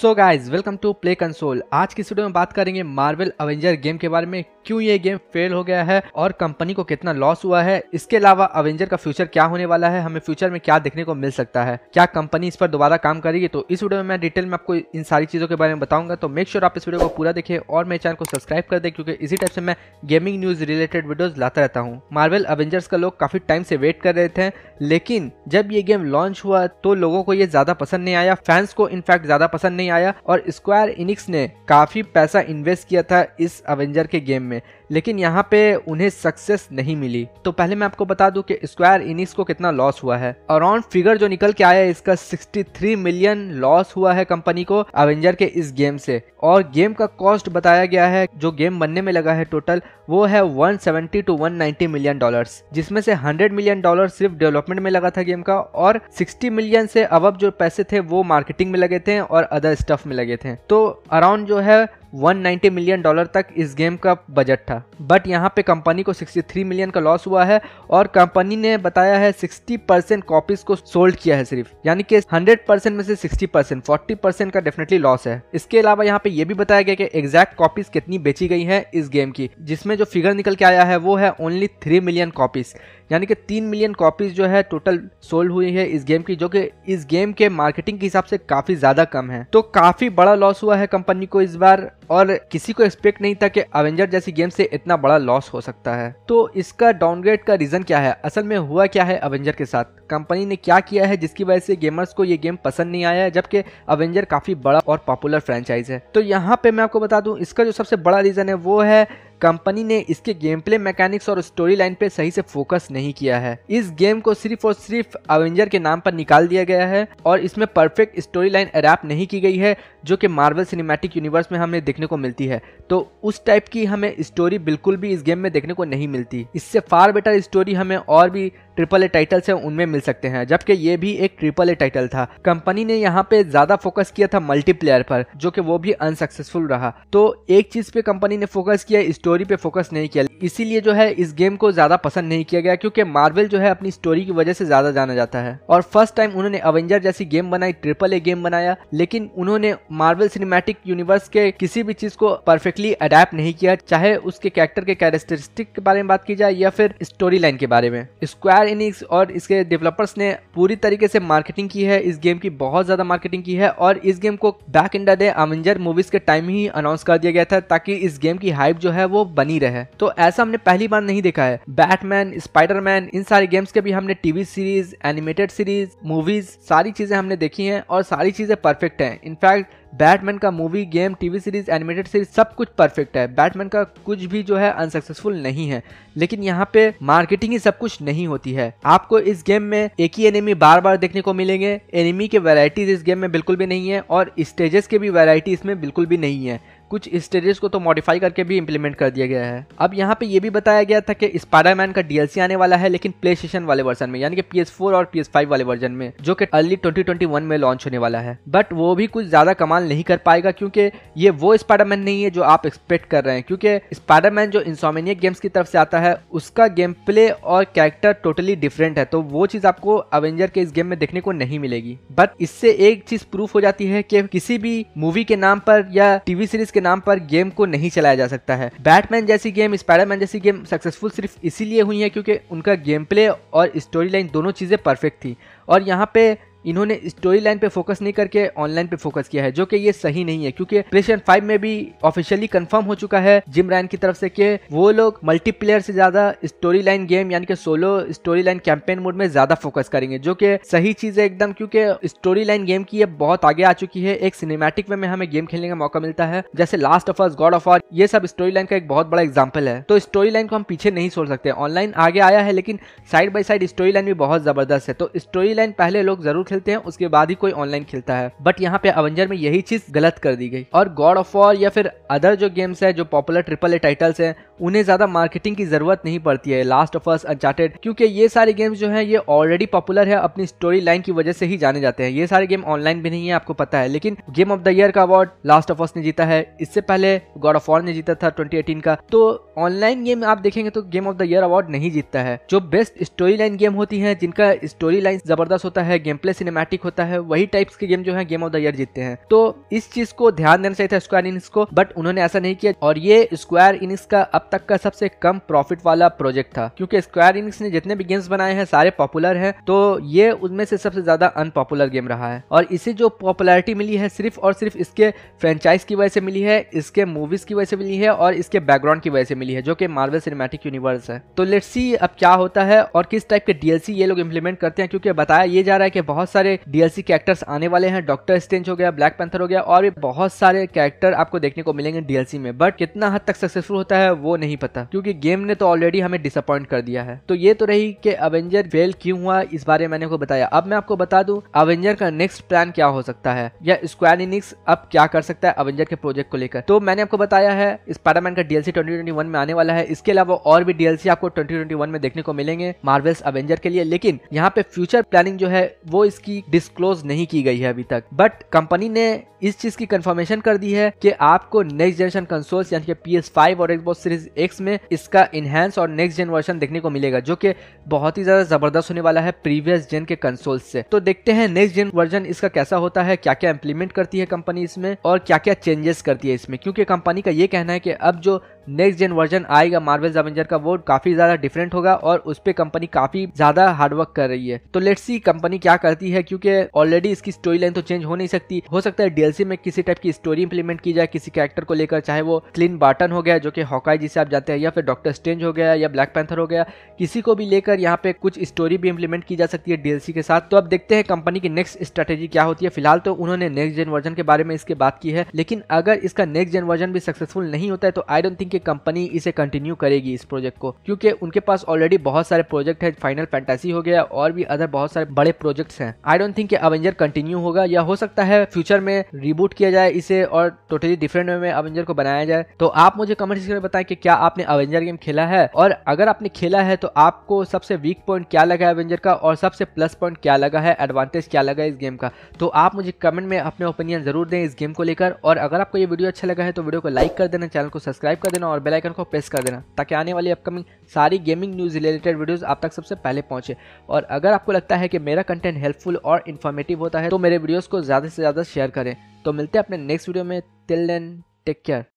so guys welcome to play console आज की video में बात करेंगे मार्वल अवेंजर गेम के बारे में क्यों ये गेम फेल हो गया है और कंपनी को कितना लॉस हुआ है इसके अलावा अवेंजर का फ्यूचर क्या होने वाला है हमें फ्यूचर में क्या देखने को मिल सकता है क्या कंपनी इस पर दोबारा काम करेगी तो इस वीडियो में मैं डिटेल में आपको इन सारी चीजों के बारे में बताऊंगा तो मेक श्योर sure आप इस वीडियो को पूरा देखें और मेरे चैनल को सब्सक्राइब कर दे क्योंकि इसी टाइप से मैं गेमिंग न्यूज रिलेटेड वीडियोज लाता रहता हूँ मार्वल अवेंजर्स का लोग काफी टाइम से वेट कर रहे थे लेकिन जब ये गेम लॉन्च हुआ तो लोगों को ये ज्यादा पसंद नहीं आया फैंस को इनफैक्ट ज्यादा पसंद नहीं नहीं आया और स्क्वायर इनिक्स ने काफ़ी पैसा इन्वेस्ट किया था इस अवेंजर के गेम में लेकिन यहाँ पे उन्हें सक्सेस नहीं मिली तो पहले मैं आपको बता दूं कि स्क्वायर इनिक्स को कितना लॉस हुआ है अराउंड फिगर जो निकल के आया है इसका 63 मिलियन लॉस हुआ है कंपनी को अवेंजर के इस गेम से और गेम का कॉस्ट बताया गया है जो गेम बनने में लगा है टोटल वो है 170 टू 190 मिलियन डॉलर्स जिसमें से 100 मिलियन डॉलर सिर्फ डेवलपमेंट में लगा था गेम का और 60 मिलियन से अब जो पैसे थे वो मार्केटिंग में लगे थे और अदर स्टफ में लगे थे तो अराउंड जो है 190 मिलियन डॉलर तक इस गेम का बजट था बट यहाँ पे कंपनी को 63 मिलियन का लॉस हुआ है और कंपनी ने बताया है 60 परसेंट कॉपीज को सोल्ड किया है सिर्फ यानी कि 100 परसेंट में से 60 परसेंट फोर्टी परसेंट का डेफिनेटली लॉस है इसके अलावा यहाँ पे ये भी बताया गया कि एग्जैक्ट कॉपीज कितनी बेची गई है इस गेम की जिसमें जो फिगर निकल के आया है वो है ओनली थ्री मिलियन कॉपीज यानी कि तीन मिलियन कॉपीज जो है टोटल सोल्ड हुई है इस गेम की जो कि इस गेम के मार्केटिंग के हिसाब से काफी ज्यादा कम है तो काफी बड़ा लॉस हुआ है कंपनी को इस बार और किसी को एक्सपेक्ट नहीं था कि अवेंजर जैसी गेम से इतना बड़ा लॉस हो सकता है तो इसका डाउनग्रेड का रीजन क्या है असल में हुआ क्या है अवेंजर के साथ कंपनी ने क्या किया है जिसकी वजह से गेमर्स को ये गेम पसंद नहीं आया जबकि अवेंजर काफी बड़ा और पॉपुलर फ्रेंचाइज है तो यहाँ पे मैं आपको बता दूं इसका जो सबसे बड़ा रीजन है वो है कंपनी ने इसके गेम प्ले मैकेनिक्स और स्टोरी लाइन पे सही से फोकस नहीं किया है इस गेम को सिर्फ और सिर्फ अवेंजर के नाम पर निकाल दिया गया है और इसमें परफेक्ट स्टोरी लाइन अडेप्ट नहीं की गई है जो कि मार्वल सिनेमैटिक यूनिवर्स में हमें देखने को मिलती है तो उस टाइप की हमें स्टोरी बिल्कुल भी इस गेम में देखने को नहीं मिलती इससे फार बेटर स्टोरी हमें और भी ट्रिपल ए टाइटल्स से उनमें मिल सकते हैं जबकि ये भी एक ट्रिपल ए टाइटल था कंपनी ने यहाँ पे ज्यादा फोकस किया था मल्टीप्लेयर पर जो कि वो भी अनसक्सेसफुल रहा तो एक चीज पे कंपनी ने फोकस किया स्टोरी पे फोकस नहीं किया इसीलिए जो है इस गेम को ज्यादा पसंद नहीं किया गया क्योंकि मार्वल जो है अपनी स्टोरी की वजह से ज्यादा जाना जाता है और फर्स्ट टाइम उन्होंने अवेंजर जैसी गेम बनाई ट्रिपल ए गेम बनाया लेकिन उन्होंने मार्वल सिनेमेटिक यूनिवर्स के किसी भी चीज को परफेक्टली अडेप्ट नहीं किया चाहे उसके कैरेक्टर के कैरेक्टरिस्टिक के बारे में बात की जाए या फिर स्टोरी लाइन के बारे में स्क्वायर स्क्वायर इनिक्स और इसके डेवलपर्स ने पूरी तरीके से मार्केटिंग की है इस गेम की बहुत ज़्यादा मार्केटिंग की है और इस गेम को back in the day Avenger movies के टाइम ही अनाउंस कर दिया गया था ताकि इस गेम की हाइप जो है वो बनी रहे तो ऐसा हमने पहली बार नहीं देखा है बैटमैन स्पाइडरमैन इन सारे गेम्स के भी हमने TV series animated series movies सारी चीजें हमने देखी है और सारी चीजें परफेक्ट है इनफैक्ट बैटमैन का movie game TV series animated series सब कुछ परफेक्ट है बैटमैन का कुछ भी जो है अनसक्सेसफुल नहीं है लेकिन यहाँ पे मार्केटिंग ही सब कुछ नहीं होती है आपको इस गेम में एक ही एनिमी बार बार देखने को मिलेंगे एनिमी के वैरायटीज इस गेम में बिल्कुल भी नहीं है और स्टेजेस के भी वैरायटी इसमें बिल्कुल भी नहीं है कुछ स्टेजेस को तो मॉडिफाई करके भी इम्प्लीमेंट कर दिया गया है अब यहाँ पे ये भी बताया गया था कि स्पाइडरमैन का डीएलसी आने वाला है लेकिन प्ले स्टेशन वाले वर्जन में यानी कि पी और पी वाले वर्जन में जो कि अर्ली ट्वेंटी में लॉन्च होने वाला है बट वो भी कुछ ज्यादा कमाल नहीं कर पाएगा क्योंकि ये वो स्पाइडरमैन नहीं है जो आप एक्सपेक्ट कर रहे हैं क्योंकि स्पाइडरमैन जो इंसोमेनिया गेम्स की तरफ से आता है उसका गेम प्ले और कैरेक्टर टोटली डिफरेंट है तो वो चीज आपको अवेंजर के इस गेम में देखने को नहीं मिलेगी बट इससे एक चीज प्रूफ हो जाती है कि किसी भी मूवी के नाम पर या टीवी सीरीज के नाम पर गेम को नहीं चलाया जा सकता है बैटमैन जैसी गेम स्पाइडरमैन जैसी गेम सक्सेसफुल सिर्फ इसीलिए हुई है क्योंकि उनका गेम प्ले और स्टोरी लाइन दोनों चीज़ें परफेक्ट थी और यहाँ पे इन्होंने स्टोरी लाइन पे फोकस नहीं करके ऑनलाइन पे फोकस किया है जो कि ये सही नहीं है क्योंकि प्लेस्टेशन फाइव में भी ऑफिशियली कंफर्म हो चुका है जिम रैन की तरफ से कि वो लोग मल्टीप्लेयर से ज्यादा स्टोरी लाइन गेम यानी कि solo story line campaign mode में ज्यादा फोकस करेंगे जो कि सही चीज है एकदम क्योंकि स्टोरी लाइन गेम की ये बहुत आगे आ चुकी है एक सिनेमेटिक वे में हमें गेम खेलने का मौका मिलता है जैसे last of us God of war ये सब स्टोरी लाइन का एक बहुत बड़ा एग्जाम्पल है तो स्टोरी लाइन को हम पीछे नहीं छोड़ सकते ऑनलाइन आगे आया है लेकिन side by side story line भी बहुत जबरदस्त है तो स्टोरी लाइन पहले लोग जरूर खेलते हैं उसके बाद ही कोई ऑनलाइन खेलता है बट यहाँ पे अवेंजर में यही चीज गलत कर दी गई और गॉड ऑफ वॉर या फिर अदर जो गेम्स है जो पॉपुलर ट्रिपल ए टाइटल्स है उन्हें ज्यादा मार्केटिंग की जरूरत नहीं पड़ती है लास्ट ऑफ अस अनचार्टेड क्योंकि ये सारे गेम्स जो है ये ऑलरेडी पॉपुलर है अपनी स्टोरी लाइन की वजह से ही जाने जाते हैं ये सारे गेम ऑनलाइन भी नहीं है आपको पता है लेकिन गेम ऑफ द ईयर का अवार्ड लास्ट ऑफ अस ने जीता है इससे पहले गॉड ऑफ वॉर ने जीता था ट्वेंटी का तो ऑनलाइन गेम आप देखेंगे तो game of the year award नहीं जीतता है जो बेस्ट स्टोरी लाइन गेम होती है जिनका स्टोरी लाइन जबरदस्त होता है गेम प्ले सिनेमेटिक होता है वही टाइप्स के गेम जो है गेम ऑफ द ईयर जीतते हैं तो इस चीज को ध्यान देना चाहिए था स्क्वायर इनिस को बट उन्होंने ऐसा नहीं किया और ये स्क्वायर इनिस का अब तक का सबसे कम प्रॉफिट वाला प्रोजेक्ट था क्योंकि स्क्वायर इनिक्स ने जितने भी गेम्स बनाए हैं सारे पॉपुलर हैं तो ये उनमें से सबसे ज्यादा अनपॉपुलर गेम रहा है और इसे जो पॉपुलैरिटी मिली है सिर्फ और सिर्फ इसके फ्रेंचाइज की वजह से मिली है इसके मूवीज की वजह से मिली है और इसके बैकग्राउंड की वजह से मिली है जो कि मार्वल सिनेमेटिक यूनिवर्स है तो लेट्स सी अब क्या होता है और किस टाइप के डीएलसी ये लोग इंप्लीमेंट करते हैं क्योंकि बताया ये जा रहा है कि बहुत सारे डीएलसी कैरेक्टर्स आने वाले हैं डॉक्टर स्टेंज हो गया ब्लैक पैंथर हो गया और भी बहुत सारे कैरेक्टर आपको देखने को मिलेंगे डीएलसी में बट कितना हद तक सक्सेसफुल होता है वो नहीं पता क्योंकि गेम ने तो ऑलरेडी हमें डिसअपॉइंट कर दिया है तो ये तो रही कि अवेंजर फेल क्यों हुआ इस बारे में मैंने को बताया अब मैं आपको बता दूं अवेंजर का नेक्स्ट प्लान क्या हो सकता है या स्क्वायर इनिक्स अब क्या कर सकता है अवेंजर के प्रोजेक्ट को लेकर तो मैंने आपको बताया है स्पाइडरमैन का डीएलसी ट्वेंटी में आने वाला है इसके अलावा और भी डीएलसी आपको ट्वेंटी में देखने को मिलेंगे मार्वल्स अवेंजर के लिए लेकिन यहाँ पे फ्यूचर प्लानिंग जो है वो इसकी डिस्क्लोज नहीं की गई है अभी तक बट कंपनी ने इस चीज की कंफर्मेशन कर दी है कि आपको नेक्स्ट जनरेशन कंसोल्स यानी कि पी और एक्सबॉक्स सीरीज एक्स में इसका इनहेंस और नेक्स्ट जेन वर्जन देखने को मिलेगा जो कि बहुत ही ज्यादा जबरदस्त होने वाला है प्रीवियस जेन के कंसोल से तो देखते हैं नेक्स्ट जेन वर्जन इसका कैसा होता है क्या क्या इम्प्लीमेंट करती है कंपनी इसमें और क्या क्या चेंजेस करती है इसमें क्योंकि कंपनी का ये कहना है कि अब जो नेक्स्ट जेन वर्जन आएगा मार्वल अवेंजर का वो काफी ज्यादा डिफरेंट होगा और उस पर कंपनी काफी ज्यादा हार्डवर्क कर रही है तो लेट्स सी कंपनी क्या करती है क्योंकि ऑलरेडी इसकी स्टोरी लाइन तो चेंज हो नहीं सकती हो सकता है डीएलसी में किसी टाइप की स्टोरी इंप्लीमेंट की जाए किसी कैरेक्टर को लेकर चाहे वो क्लीन बार्टन हो गया जो कि हॉकाई जिसे आप जाते हैं या फिर डॉक्टर स्टेंज हो गया या ब्लैक पैंथर हो गया किसी को भी लेकर यहाँ पे कुछ स्टोरी भी इंप्लीमेंट की जा सकती है डीएलसी के साथ तो अब देखते हैं कंपनी की नेक्स्ट स्ट्रेटेजी क्या होती है फिलहाल तो उन्होंने नेक्स्ट जेन वर्जन के बारे में इसके बात की है लेकिन अगर इसका नेक्स्ट जेन वर्जन भी सक्सेसफुल नहीं होता है तो आई डोंट थिंक कि कंपनी इसे कंटिन्यू करेगी इस प्रोजेक्ट को क्योंकि उनके पास ऑलरेडी बहुत सारे प्रोजेक्ट है फाइनल फैंटेसी हो गया और भी अदर बहुत सारे बड़े प्रोजेक्ट्स हैं I don't think Avenger continue होगा या हो सकता है फ्यूचर में रिबूट किया जाए इसे और टोटली डिफरेंट वे में अवेंजर को बनाया जाए तो आप मुझे कमेंट सेक्शन में बताएं कि क्या आपने अवेंजर गेम खेला है और अगर आपने खेला है तो आपको सबसे वीक पॉइंट क्या लगा है अवेंजर का और सबसे प्लस पॉइंट क्या लगा है एडवांटेज क्या लगा इस गेम का तो आप मुझे कमेंट में अपने ओपिनियन जरूर दें इस गेम को लेकर और अगर आपको ये वीडियो अच्छा लगा है तो वीडियो को लाइक कर देना चैनल को सब्सक्राइब कर देना देना और बेल आइकन को प्रेस कर देना ताकि आने वाली अपकमिंग सारी गेमिंग न्यूज़ रिलेटेड वीडियोस आप तक सबसे पहले पहुंचे और अगर आपको लगता है कि मेरा कंटेंट हेल्पफुल और इन्फॉर्मेटिव होता है तो मेरे वीडियोज़ को ज़्यादा से ज़्यादा शेयर करें तो मिलते हैं अपने नेक्स्ट वीडियो में तिल देन टेक केयर